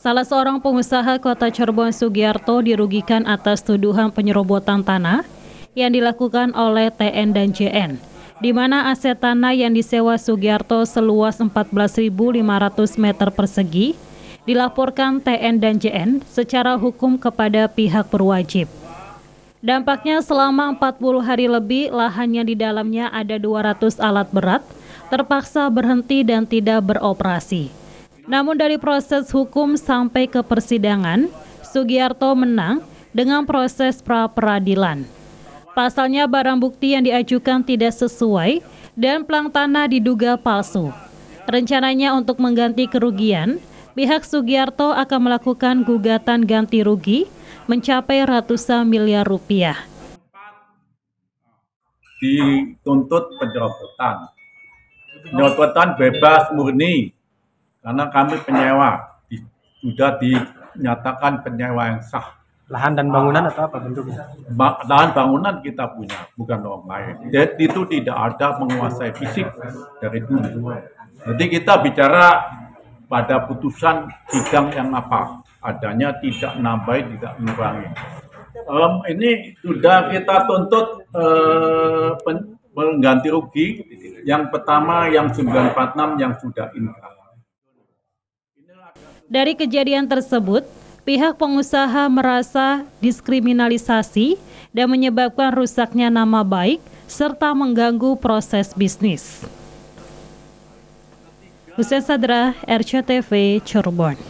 Salah seorang pengusaha kota Cirebon Sugiarto dirugikan atas tuduhan penyerobotan tanah yang dilakukan oleh TN dan JN, di mana aset tanah yang disewa Sugiarto seluas 14.500 meter persegi dilaporkan TN dan JN secara hukum kepada pihak berwajib. Dampaknya selama 40 hari lebih lahannya di dalamnya ada 200 alat berat terpaksa berhenti dan tidak beroperasi. Namun dari proses hukum sampai ke persidangan, Sugiarto menang dengan proses pra-peradilan. Pasalnya barang bukti yang diajukan tidak sesuai dan pelang tanah diduga palsu. Rencananya untuk mengganti kerugian, pihak Sugiarto akan melakukan gugatan ganti rugi mencapai ratusan miliar rupiah. Dituntut penjerobotan. Penjerobotan bebas murni karena kami penyewa sudah dinyatakan penyewa yang sah lahan dan bangunan atau apa bentuknya? Ba lahan bangunan kita punya, bukan orang lain. jadi itu tidak ada menguasai fisik dari dulu. Jadi kita bicara pada putusan sidang yang apa adanya, tidak nambah tidak mengurangi. Um, ini sudah kita tuntut uh, pengganti rugi yang pertama yang 946 yang sudah inkrah dari kejadian tersebut, pihak pengusaha merasa diskriminalisasi dan menyebabkan rusaknya nama baik serta mengganggu proses bisnis. Hussein Sadra, RCTV, Cirebon.